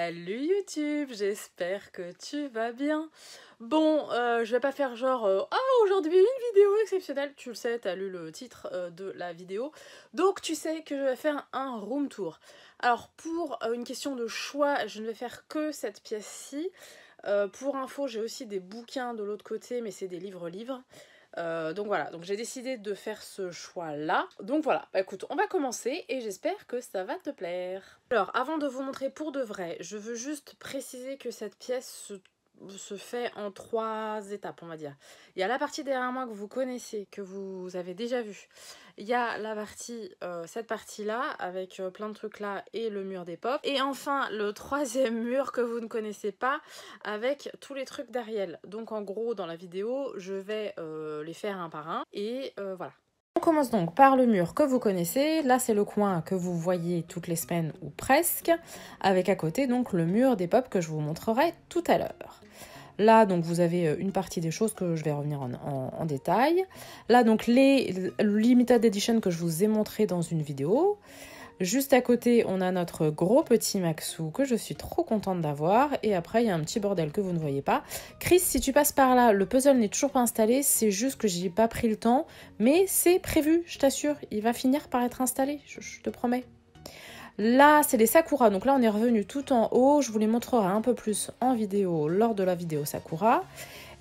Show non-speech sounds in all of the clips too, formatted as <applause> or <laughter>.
Salut YouTube, j'espère que tu vas bien. Bon, euh, je vais pas faire genre euh, ah aujourd'hui une vidéo exceptionnelle, tu le sais, t'as lu le titre euh, de la vidéo, donc tu sais que je vais faire un room tour. Alors pour une question de choix, je ne vais faire que cette pièce-ci. pour info, j'ai aussi des bouquins de l'autre côté, mais c'est des livres-livres. livres livres euh, donc voilà, donc j'ai décidé de faire ce choix-là. Donc voilà, bah écoute, on va commencer et j'espère que ça va te plaire. Alors, avant de vous montrer pour de vrai, je veux juste préciser que cette pièce se se fait en trois étapes, on va dire. Il y a la partie derrière moi que vous connaissez, que vous avez déjà vue. Il y a la partie, euh, cette partie-là, avec euh, plein de trucs là, et le mur des pop. Et enfin, le <laughs> troisième mur que vous ne connaissez pas, avec tous les trucs d'Ariel Donc en gros, dans la vidéo, je vais euh, les faire un par un. Et voilà. On commence donc par le mur que vous connaissez. Là, c'est le coin que vous voyez toutes les semaines ou presque, avec à côté donc le mur des pop que je vous montrerai tout à l'heure. Là, donc, vous avez euh, une partie des choses que je vais revenir en, détail. Là, donc, les Limited Edition que je vous ai montré dans une vidéo. Juste à côté, on a notre gros petit Maxou que je suis trop contente d'avoir. Et après, il y a un petit bordel que vous ne voyez pas. Chris, si tu passes par là, le puzzle n'est toujours pas installé. C'est juste que j'ai pas pris le temps. Mais c'est prévu, je t'assure. Il va finir par être installé, je, te promets. Là, c'est les Sakura. Donc là, on est revenu tout en haut. Je vous les montrerai un peu plus en vidéo lors de la vidéo Sakura.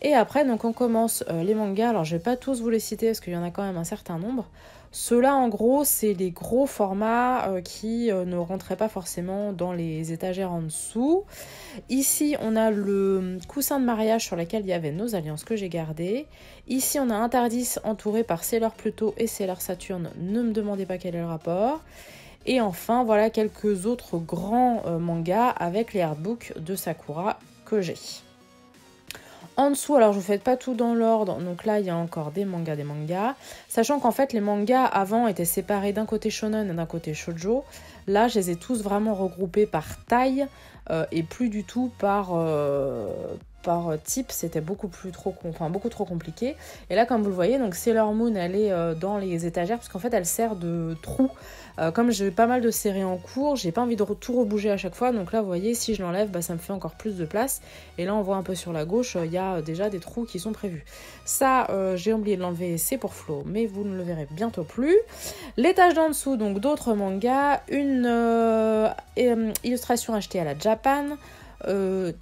Et après, donc on commence euh, les mangas. Alors, je vais pas tous vous les citer parce qu'il y en a quand même un certain nombre. Ceux-là, en gros, c'est les gros formats euh, qui euh, ne rentraient pas forcément dans les étagères en dessous. Ici, on a le coussin de mariage sur lequel il y avait nos alliances que j'ai gardées. Ici, on a Interdis entouré par Sailor Pluto et Sailor Saturne. Ne me demandez pas quel est le rapport. Et enfin, voilà quelques autres grands euh, mangas avec les artbooks de Sakura que j'ai. En dessous, alors je vous fais pas tout dans l'ordre, donc là il y a encore des mangas, des mangas. Sachant qu'en fait les mangas avant étaient séparés d'un côté shonen et d'un côté shoujo. Là, je les ai tous vraiment regroupés par taille euh, et plus du tout par, euh, par euh, type, c'était beaucoup plus trop, beaucoup trop compliqué. Et là, comme vous le voyez, donc Sailor Moon, elle est euh, dans les étagères parce qu'en fait, elle sert de trou. Euh, comme j'ai pas mal de séries en cours, j'ai pas envie de tout rebouger à chaque fois. Donc là, vous voyez, si je l'enlève, bah, ça me fait encore plus de place. Et là, on voit un peu sur la gauche, il y a déjà des trous qui sont prévus. Ça, j'ai oublié de l'enlever, c'est pour Flo, mais vous ne le verrez bientôt plus. L'étage d'en dessous, donc d'autres mangas, une illustration achetée à la Japan,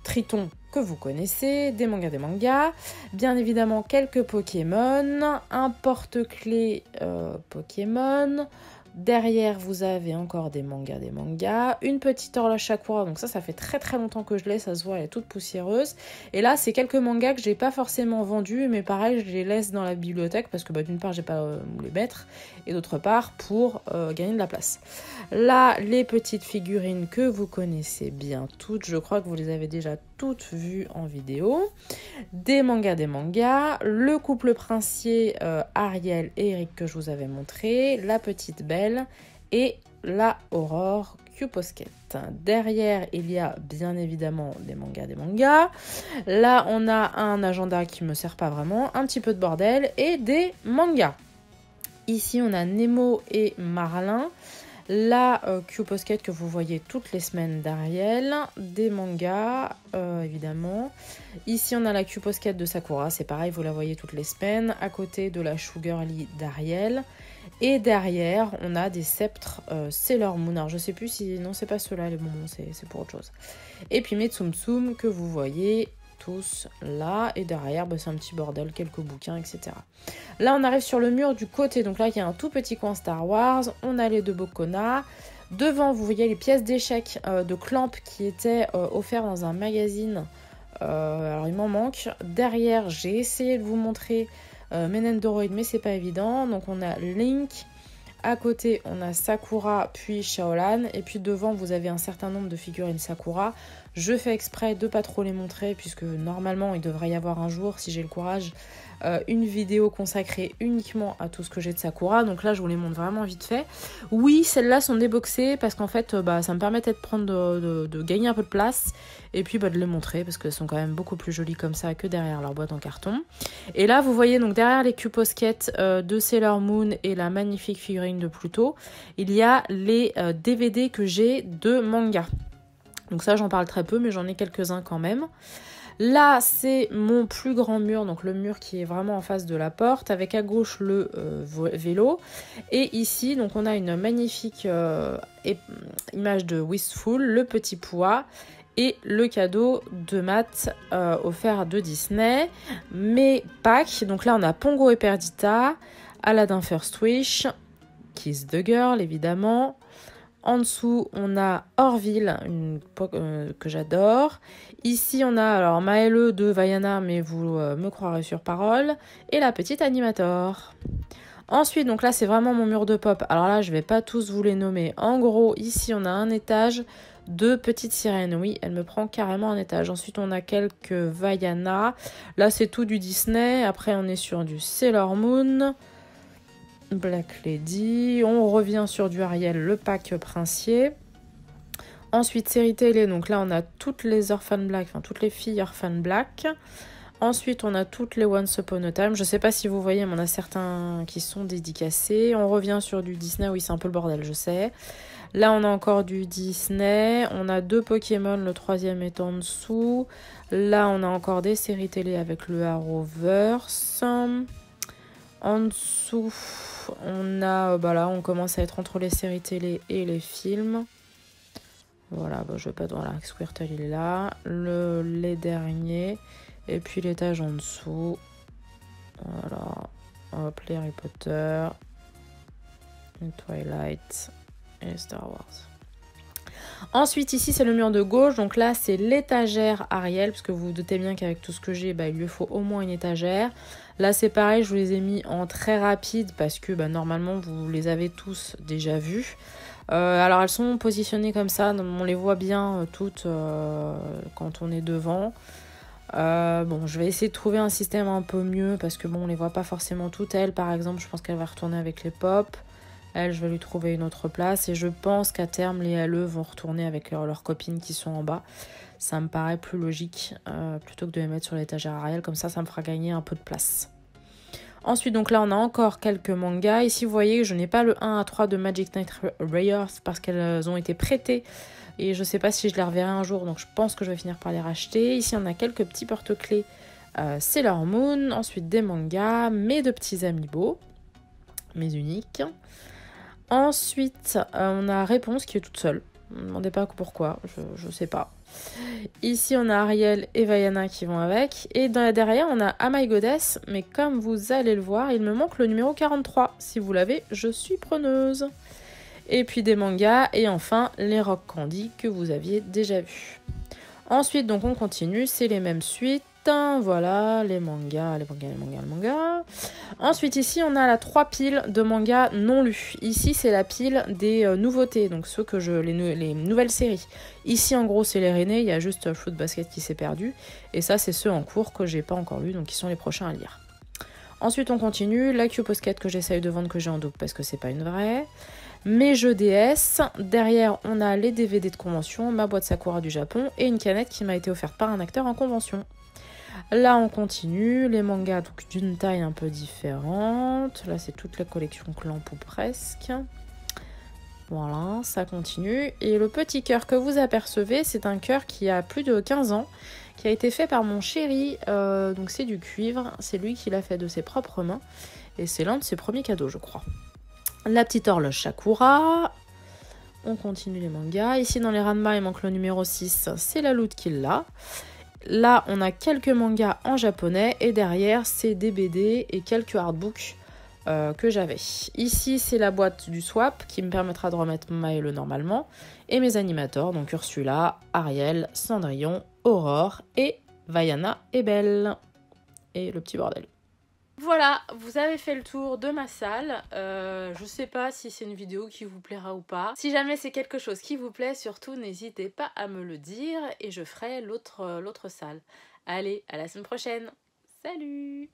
Triton vous connaissez, des mangas des mangas, bien évidemment quelques Pokémon, un porte-clés euh, Pokémon, Derrière, vous avez encore des mangas, des mangas, une petite horloge sakura donc ça, ça fait très très longtemps que je laisse ça se voit, elle est toute poussiéreuse. Et là, c'est quelques mangas que j'ai pas forcément vendus, mais pareil, je les laisse dans la bibliothèque parce que bah, d'une part, j'ai pas voulu euh, les mettre, et d'autre part, pour euh, gagner de la place. Là, les petites figurines que vous connaissez bien toutes, je crois que vous les avez déjà toutes vues en vidéo. Des mangas, des mangas. Le couple princier euh, Ariel et Eric que je vous avais montré. La petite belle et la aurore Cuposquette. Derrière, il y a bien évidemment des mangas, des mangas. Là, on a un agenda qui me sert pas vraiment, un petit peu de bordel et des mangas. Ici, on a Nemo et Marlin. La euh, Q-Posket que vous voyez toutes les semaines d'Ariel, des mangas euh, évidemment. Ici on a la Q-Posket de Sakura, c'est pareil, vous la voyez toutes les semaines, à côté de la Sugarly d'Ariel. Et derrière on a des sceptres c'est euh, Sailor Moon, je sais plus si... Non c'est pas ceux-là les c'est pour autre chose. Et puis Tsum que vous voyez tous là. Et derrière, bah, c'est un petit bordel, quelques bouquins, etc. Là, on arrive sur le mur du côté. Donc là, il y a un tout petit coin Star Wars. On a les deux Bocona. Devant, vous voyez les pièces d'échecs euh, de Clamp qui étaient euh, offertes dans un magazine. Euh, alors, il m'en manque. Derrière, j'ai essayé de vous montrer Menendoroid, mais c'est pas évident. Donc, on a Link, à côté, on a Sakura puis Shaolan. Et puis devant, vous avez un certain nombre de figurines Sakura. Je fais exprès de pas trop les montrer puisque normalement, il devrait y avoir un jour, si j'ai le courage, euh, une vidéo consacrée uniquement à tout ce que j'ai de Sakura. Donc là, je vous les montre vraiment vite fait. Oui, celles-là sont déboxées parce qu'en fait, euh, bah, ça me permettait de prendre de, gagner un peu de place et puis bah, de les montrer parce qu'elles sont quand même beaucoup plus jolies comme ça que derrière leur boîte en carton. Et là, vous voyez donc derrière les cuposquettes euh, de Sailor Moon et la magnifique figurine de Pluto, il y a les DVD que j'ai de manga. Donc ça, j'en parle très peu, mais j'en ai quelques-uns quand même. Là, c'est mon plus grand mur, donc le mur qui est vraiment en face de la porte, avec à gauche le euh, vélo. Et ici, donc on a une magnifique euh, image de Wistful, le petit pois, et le cadeau de Matt euh, offert de Disney. Mais packs, donc là on a Pongo et Perdita, Aladdin First Wish, Kiss the Girl évidemment, en dessous, on a Orville, une, euh, que j'adore. Ici, on a alors Maëlle de Vaiana, mais vous euh, me croirez sur parole. Et la petite animator. Ensuite, donc là, c'est vraiment mon mur de pop. Alors là, je vais pas tous vous les nommer. En gros, ici, on a un étage de petites sirènes. Oui, elle me prend carrément un étage. Ensuite, on a quelques Vaiana. Là, c'est tout du Disney. Après, on est sur du Sailor Moon. Black Lady. On revient sur du Ariel, le pack princier. Ensuite, série télé. Donc là, on a toutes les Orphan Black, enfin toutes les filles Orphan Black. Ensuite, on a toutes les Once Upon a Time. Je sais pas si vous voyez, mais on a certains qui sont dédicacés. On revient sur du Disney. Oui, c'est un peu le bordel, je sais. Là, on a encore du Disney. On a deux Pokémon, le troisième est en dessous. Là, on a encore des séries télé avec le Arrowverse. En dessous, on a, euh, bah là, on commence à être entre les séries télé et les films. Voilà, bah, je vais pas. dans Squirtle il est là. les derniers. Et puis l'étage en dessous. Voilà. Hop, les Harry Potter. Les Twilight. Et Star Wars. Ensuite, ici, c'est le mur de gauche. Donc là, c'est l'étagère Ariel, parce que vous vous doutez bien qu'avec tout ce que j'ai, bah, il lui faut au moins une étagère. Là, c'est pareil, je vous les ai mis en très rapide, parce que bah, normalement, vous les avez tous déjà vus. Euh, alors, elles sont positionnées comme ça, on les voit bien euh, toutes euh, quand on est devant. bon, je vais essayer de trouver un système un peu mieux parce que bon, on les voit pas forcément toutes. Elle, par exemple, je pense qu'elle va retourner avec les pop. Elle, je vais lui trouver une autre place. Et je pense qu'à terme, les LE vont retourner avec leurs copines qui sont en bas. Ça me paraît plus logique euh, plutôt que de les mettre sur l'étagère Ariel. Comme ça, ça me fera gagner un peu de place. Ensuite, donc là, on a encore quelques mangas. Ici, vous voyez, je n'ai pas le 1 à 3 de Magic Knight Rayearth parce qu'elles euh, ont été prêtées. Et je ne sais pas si je les reverrai un jour, donc je pense que je vais finir par les racheter. Ici, on a quelques petits porte-clés C'est leur Moon. Ensuite, des mangas, mes deux petits amiibo, mes uniques. Ensuite, euh, on a Réponse qui est toute seule. Ne me demandez pas pourquoi, je, ne sais pas. Ici, on a Ariel et Vaiana qui vont avec. Et dans la derrière, on a My Goddess. Mais comme vous allez le voir, il me manque le numéro 43. Si vous l'avez, je suis preneuse. Et puis des mangas. Et enfin, les Rock Candy que vous aviez déjà vus. Ensuite, donc on continue, c'est les mêmes suites. Voilà, les mangas, les mangas, les mangas, les mangas. Ensuite, ici, on a la trois piles de mangas non lus. Ici, c'est la pile des euh, nouveautés, donc ceux que je, les, les nouvelles séries. Ici, en gros, c'est les René, il y a juste euh, Fruit Basket qui s'est perdu. Et ça, c'est ceux en cours que j'ai pas encore lu, donc qui sont les prochains à lire. Ensuite, on continue. La Q-Posket que j'essaye de vendre, que j'ai en double parce que c'est pas une vraie. Mes jeux DS. Derrière, on a les DVD de convention, ma boîte Sakura du Japon et une canette qui m'a été offerte par un acteur en convention. Là, on continue. Les mangas, donc d'une taille un peu différente. Là, c'est toute la collection Clamp ou presque. Voilà, ça continue. Et le petit cœur que vous apercevez, c'est un cœur qui a plus de 15 ans, qui a été fait par mon chéri. Euh, donc c'est du cuivre, c'est lui qui l'a fait de ses propres mains. Et c'est l'un de ses premiers cadeaux, je crois. La petite horloge Shakura. On continue les mangas. Ici, dans les Ranma, il manque le numéro 6, c'est la loot qu'il l'a. Là, on a quelques mangas en japonais et derrière, c'est des BD et quelques artbooks euh, que j'avais. Ici, c'est la boîte du swap qui me permettra de remettre Maëlle normalement et mes animateurs, donc Ursula, Ariel, Cendrillon, Aurore et Vaiana et Belle. Et le petit bordel. Voilà, vous avez fait le tour de ma salle. Je euh, je sais pas si c'est une vidéo qui vous plaira ou pas. Si jamais c'est quelque chose qui vous plaît, surtout n'hésitez pas à me le dire et je ferai l'autre euh, salle. Allez, à la semaine prochaine. Salut